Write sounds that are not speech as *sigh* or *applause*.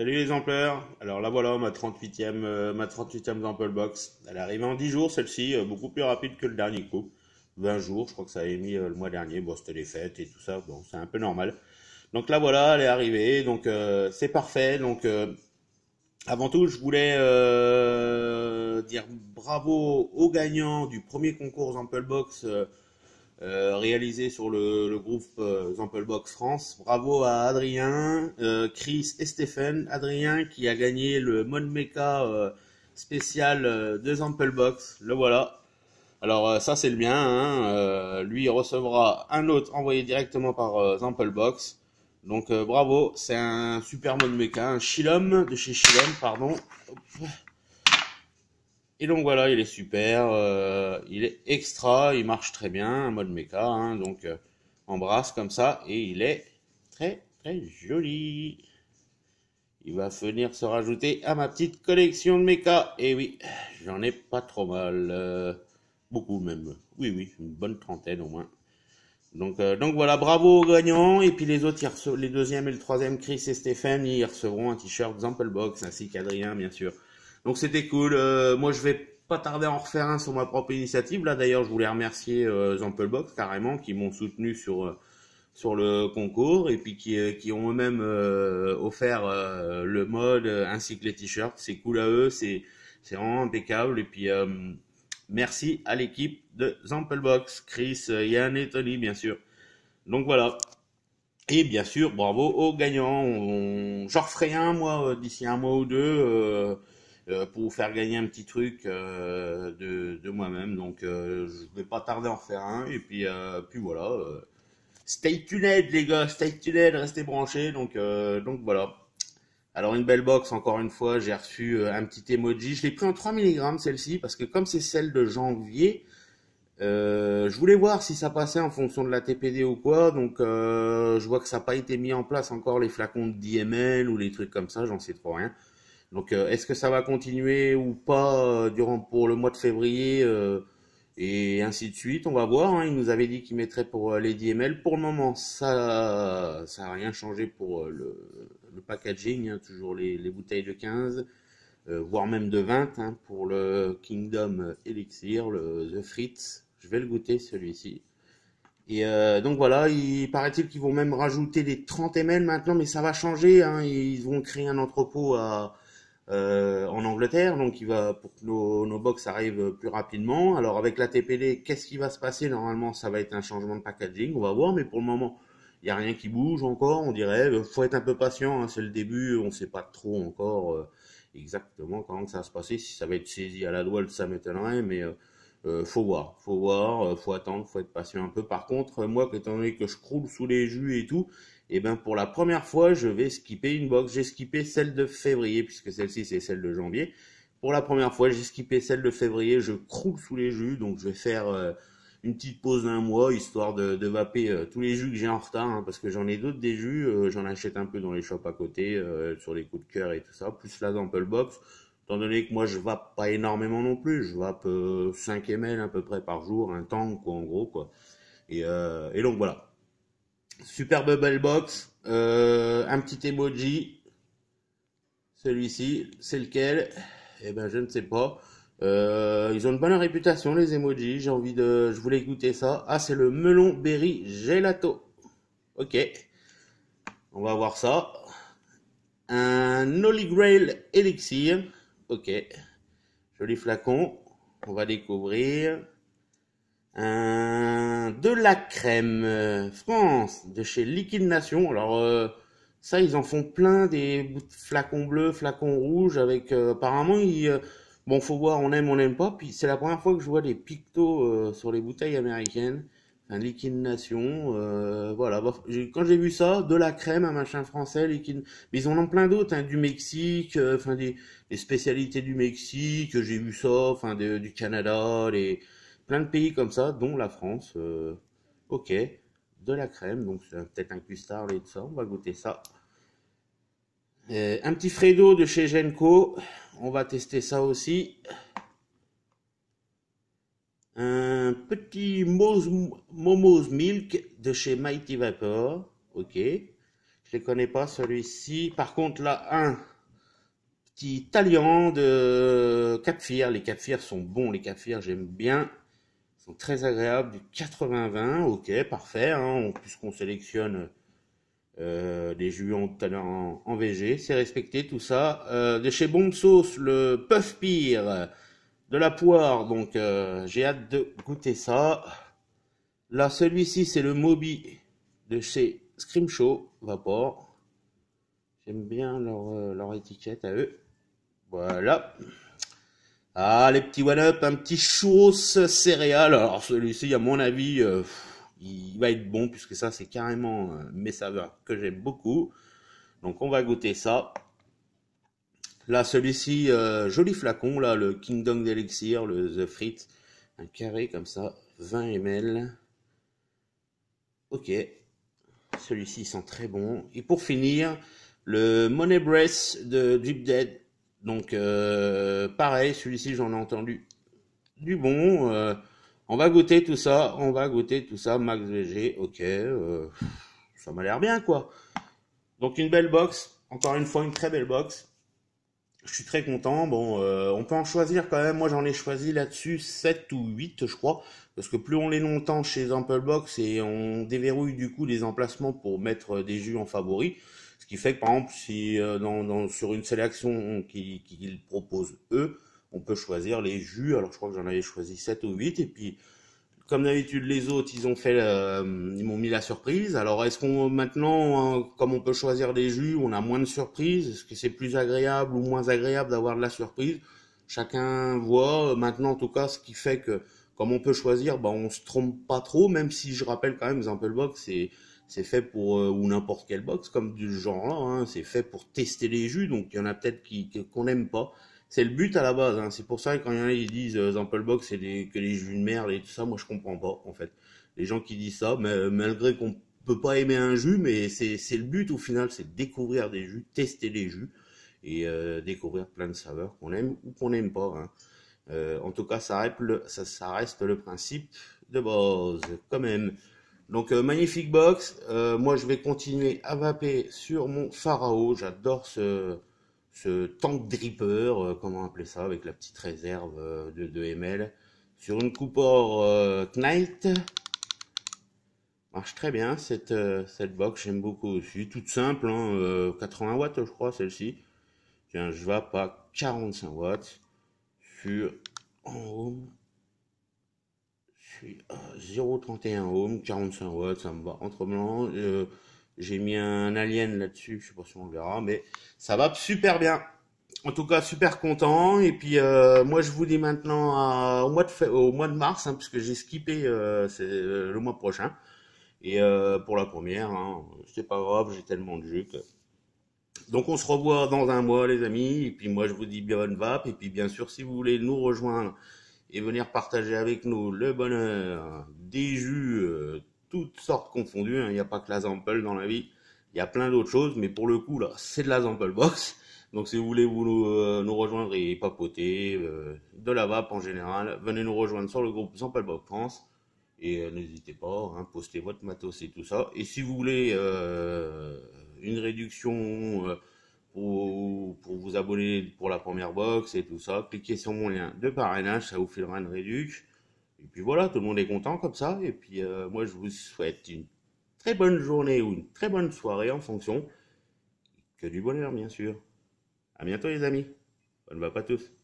Salut les ampleurs. Alors là voilà ma 38e euh, ma 38e ample box. Elle est arrivée en 10 jours celle-ci, euh, beaucoup plus rapide que le dernier coup. 20 jours, je crois que ça avait mis euh, le mois dernier. Bon, c'était les fêtes et tout ça. Bon, c'est un peu normal. Donc là voilà, elle est arrivée. Donc c'est parfait. Donc avant tout, je voulais dire bravo aux gagnants du premier concours Ample Box euh, réalisé sur le, groupe euh, France. Bravo à Adrien, euh, Chris et Stéphane. Adrien qui a gagné le Monmeca euh, spécial de Zamplebox. Le voilà. Alors ça c'est le mien. Hein. lui recevra un autre envoyé directement par Zamplebox. Donc bravo, c'est un super Monmeca, un Shilom de chez Shilom, pardon. Et donc voilà, il est super, euh, il est extra, il marche très bien, en mode méca, hein, donc euh, embrasse comme ça, et il est très très joli. Il va venir se rajouter à ma petite collection de méca, et eh oui, j'en ai pas trop mal, euh, beaucoup même, oui oui, une bonne trentaine au moins. Donc, donc voilà, bravo aux gagnants, et puis les autres, les deuxièmes et le troisième, Chris et Stéphane, ils recevront un t-shirt Zamplebox, ainsi qu'Adrien bien sûr. Donc c'était cool. Euh, moi, je vais pas tarder à en refaire un sur ma propre initiative. Là, d'ailleurs, je voulais remercier euh, Zamplebox carrément qui m'ont soutenu sur euh, sur le concours et puis qui, euh, qui ont eux-mêmes offert le mode ainsi que les t-shirts. C'est cool à eux, c'est c'est vraiment impeccable. Et puis merci à l'équipe de Zamplebox, Chris, Yann et Tony, bien sûr. Donc voilà. Et bien sûr, bravo aux gagnants. J'en referai un, moi, d'ici un mois ou deux. Euh, pour faire gagner un petit truc euh, de, de moi-même. Donc, euh, je vais pas tarder à en faire un. Et puis, puis voilà. stay tuned, les gars. Stay tuned. Restez branchés. Donc, donc voilà. Alors une belle box, encore une fois, j'ai reçu un petit emoji. Je l'ai pris en 3 mg celle-ci, parce que comme c'est celle de janvier, je voulais voir si ça passait en fonction de la TPD ou quoi. Donc je vois que ça n'a pas été mis en place encore les flacons de 10 ou les trucs comme ça, j'en sais trop rien. Donc, euh, est-ce que ça va continuer ou pas euh, durant pour le mois de février euh, et ainsi de suite. On va voir. Hein. Il nous avait dit qu'il mettrait pour les ML, Pour le moment, ça ça a rien changé pour le, le packaging. Hein. Toujours les, bouteilles de 15, voire même de 20 hein, pour le Kingdom Elixir, le The Fritz. Je vais le goûter celui-ci. Et donc voilà, il paraît-il qu'ils vont même rajouter des 30 ml maintenant, mais ça va changer. Hein. Ils vont créer un entrepôt à, euh, en Angleterre, donc il va pour que nos, nos box arrivent plus rapidement. Alors avec la TPD, qu'est-ce qui va se passer Normalement, ça va être un changement de packaging, on va voir, mais pour le moment, il n'y a rien qui bouge encore, on dirait. Il euh, faut être un peu patient, hein, c'est le début, on ne sait pas trop encore euh, exactement comment ça va se passer. Si ça va être saisi à la douane, ça m'étonnerait, mais euh, faut voir, faut voir, euh, faut attendre, faut être patient un peu. Par contre, euh, moi, étant donné que je croule sous les jus et tout, et eh ben pour la première fois, je vais skipper une box. J'ai skippé celle de février puisque celle-ci c'est celle de janvier. Pour la première fois, j'ai skippé celle de février. Je croule sous les jus, donc je vais faire euh, une petite pause d'un mois histoire de, de vaper tous les jus que j'ai en retard hein, parce que j'en ai d'autres des jus. j'en achète un peu dans les shops à côté sur les coups de cœur et tout ça, plus la sample Box Étant donné que moi je vape pas énormément non plus, je vape 5 euh, ml à peu près par jour, un tank quoi en gros quoi. Et, euh, donc voilà. Super bubble box, euh, un petit emoji. Celui-ci, c'est lequel et eh ben je ne sais pas. ils ont une bonne réputation les emojis. J'ai envie de, je voulais goûter ça. Ah c'est le melon berry gelato. Ok, on va voir ça. Un Holy Grail Elixir. Ok. Joli flacon. On va découvrir de la crème euh, France de chez Liquid Nation. Alors euh, ça, ils en font plein des flacons bleus, flacons rouges. Avec euh, apparemment, bon, faut voir, on aime, on n'aime pas. Puis c'est la première fois que je vois des pictos sur les bouteilles américaines un liquide nation euh, voilà quand j'ai vu ça de la crème un machin français liquide mais ils en ont plein d'autres hein, du Mexique euh, enfin des, spécialités du Mexique j'ai vu ça enfin du Canada les plein de pays comme ça dont la France euh, ok de la crème donc c'est peut-être un custard et ça on va goûter ça un petit Fredo de chez Genco on va tester ça aussi un petit Momo's Milk de chez Mighty Vapor. Ok. Je les connais pas celui-ci. Par contre, là, un petit talion de Capfir. Les Capfir sont bons, les Capfir, j'aime bien. Ils sont très agréables. Du 80-20. Ok, parfait. Hein. Puisqu'on sélectionne euh, des jus en, en, en VG. C'est respecté tout ça. Euh, de chez Bombsauce, Sauce, le Puff Pire de la poire, donc euh, j'ai hâte de goûter ça. Là, celui-ci, c'est le Moby de chez Scrimshaw Vapor. J'aime bien leur, euh, leur, étiquette à eux. Voilà. Ah, les petits one-up, un petit churros céréales. Alors, celui-ci, à mon avis, euh, il va être bon puisque ça, c'est carrément mes saveurs que j'aime beaucoup. Donc, on va goûter ça. Là, celui-ci, euh, joli flacon, là, le Kingdom d'Elixir, le The Frit. Un carré comme ça, 20 ml. Ok. Celui-ci sent très bon. Et pour finir, le Money Breath de Deep Dead. Donc, euh, pareil, celui-ci, j'en ai entendu du bon. Euh, on va goûter tout ça, on va goûter tout ça. Max VG, ok. ça m'a l'air bien, quoi. Donc, une belle box. Encore une fois, une très belle box je suis très content. Bon, euh, on peut en choisir quand même. Moi, j'en ai choisi là-dessus 7 ou 8, je crois. Parce que plus on les longtemps chez Box et on déverrouille du coup des emplacements pour mettre des jus en favori. Ce qui fait que, par exemple, si euh, dans, sur une sélection qu'ils proposent eux, on peut choisir les jus. Alors, je crois que j'en avais choisi 7 ou 8. Et puis, comme d'habitude, les autres, ils ont fait, euh, ils m'ont mis la surprise. Alors, est-ce qu'on maintenant, hein, comme on peut choisir des jus, on a moins de surprises Est-ce que c'est plus agréable ou moins agréable d'avoir de la surprise Chacun voit maintenant, en tout cas, ce qui fait que, comme on peut choisir, bah, on se trompe pas trop. Même si je rappelle quand même, Zample Box, c'est c'est fait pour euh, ou n'importe quelle box comme du genre là, hein, c'est fait pour tester les jus. Donc, il y en a peut-être qui qu'on n'aime pas c'est le but à la base. Hein. C'est pour ça que quand il y en a ils disent euh, Zampelbox c'est que les jus de merde et tout ça, moi je comprends pas en fait. Les gens qui disent ça, mais, euh, malgré qu'on peut pas aimer un jus, mais c'est le but au final, c'est de découvrir des jus, tester les jus et euh, découvrir plein de saveurs qu'on aime ou qu'on n'aime pas. Hein. Euh, en tout cas, ça reste, le, ça, reste, le, principe de base quand même. Donc magnifique box. moi je vais continuer à vaper sur mon Pharao, J'adore ce ce tank dripper, euh, comment appeler ça, avec la petite réserve euh, de 2 ml, sur une coupe euh, Knight. Marche très bien cette, cette box, j'aime beaucoup aussi. Toute simple, 80 hein, watts je crois celle-ci. Tiens, je vais pas 45 watts sur 0,31 ohm, 45 watts, ça me va entre blanc. J'ai mis un alien là-dessus, je sais pas si on le verra, mais ça va super bien. En tout cas, super content. Et puis euh, moi, je vous dis maintenant au, mois de mars, hein, puisque j'ai skippé euh, euh, le mois prochain. Et euh, pour la première, hein, c'est pas grave, j'ai tellement de jus Donc on se revoit dans un mois, les amis. Et puis moi, je vous dis bonne vape. Et puis bien sûr, si vous voulez nous rejoindre et venir partager avec nous le bonheur des jus toutes sortes confondues. Hein. Il n'y a pas que la Zample dans la vie. Il y a plein d'autres choses, mais pour le coup, là, c'est de la Zample Box. *laughs* Donc si vous voulez vous nous, euh, nous rejoindre et papoter euh, de la vape en général, venez nous rejoindre sur le groupe Sample Box France. Et euh, n'hésitez pas, hein, postez votre matos et tout ça. Et si vous voulez euh, une réduction pour, pour, vous abonner pour la première box et tout ça, cliquez sur mon lien de parrainage, ça vous fera une réduction. Et puis voilà, tout le monde est content comme ça. Et puis euh, moi, je vous souhaite une très bonne journée ou une très bonne soirée en fonction. Que du bonheur, bien sûr. À bientôt, les amis. Bonne va pas tous.